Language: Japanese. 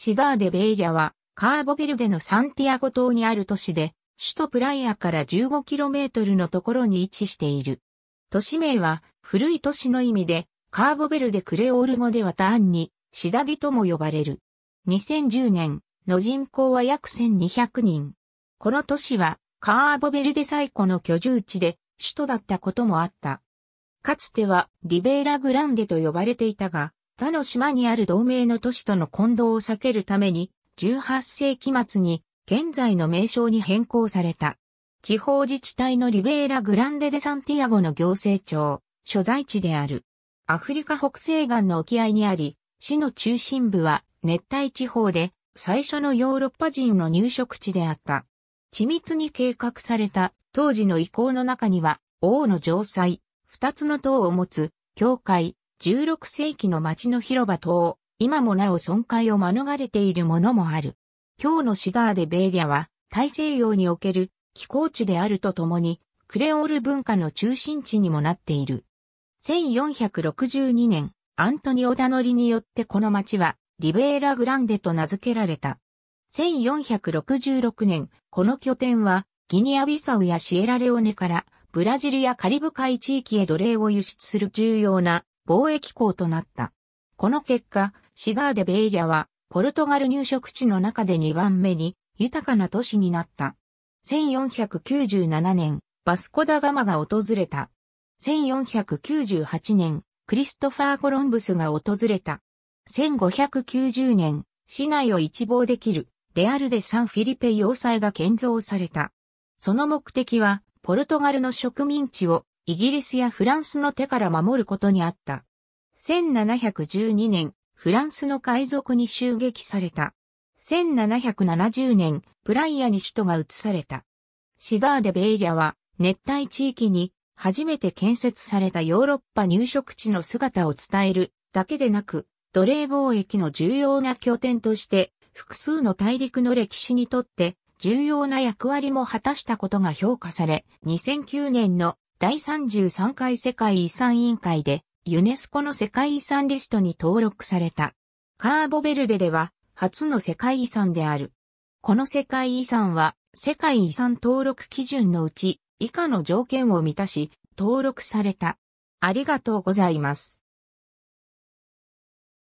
シダーデ・ベイリャは、カーボベルデのサンティアゴ島にある都市で、首都プライアから 15km のところに位置している。都市名は、古い都市の意味で、カーボベルデ・クレオール語では単に、シダディとも呼ばれる。2010年の人口は約1200人。この都市は、カーボベルデ最古の居住地で、首都だったこともあった。かつては、リベーラ・グランデと呼ばれていたが、他の島にある同盟の都市との混同を避けるために、18世紀末に現在の名称に変更された。地方自治体のリベーラ・グランデ・デ・サンティアゴの行政庁、所在地である。アフリカ北西岸の沖合にあり、市の中心部は熱帯地方で最初のヨーロッパ人の入植地であった。緻密に計画された当時の意向の中には、王の城塞、二つの塔を持つ、教会、16世紀の街の広場等、今もなお損壊を免れているものもある。今日のシダーデ・ベーリャは、大西洋における気候地であるとともに、クレオール文化の中心地にもなっている。1462年、アントニオ・ダノリによってこの町は、リベーラ・グランデと名付けられた。1466年、この拠点は、ギニア・ビサウやシエラレオネから、ブラジルやカリブ海地域へ奴隷を輸出する重要な貿易港となった。この結果、シガーデ・ベイリャは、ポルトガル入植地の中で2番目に豊かな都市になった。1497年、バスコダガマが訪れた。1498年、クリストファー・コロンブスが訪れた。1590年、市内を一望できるレアル・デ・サン・フィリペ要塞が建造された。その目的は、ポルトガルの植民地をイギリスやフランスの手から守ることにあった。1712年、フランスの海賊に襲撃された。1770年、プライアに首都が移された。シダーデ・ベイリャは、熱帯地域に初めて建設されたヨーロッパ入植地の姿を伝えるだけでなく、奴隷貿易の重要な拠点として、複数の大陸の歴史にとって重要な役割も果たしたことが評価され、2009年の第33回世界遺産委員会でユネスコの世界遺産リストに登録された。カーボベルデでは初の世界遺産である。この世界遺産は世界遺産登録基準のうち以下の条件を満たし登録された。ありがとうございます。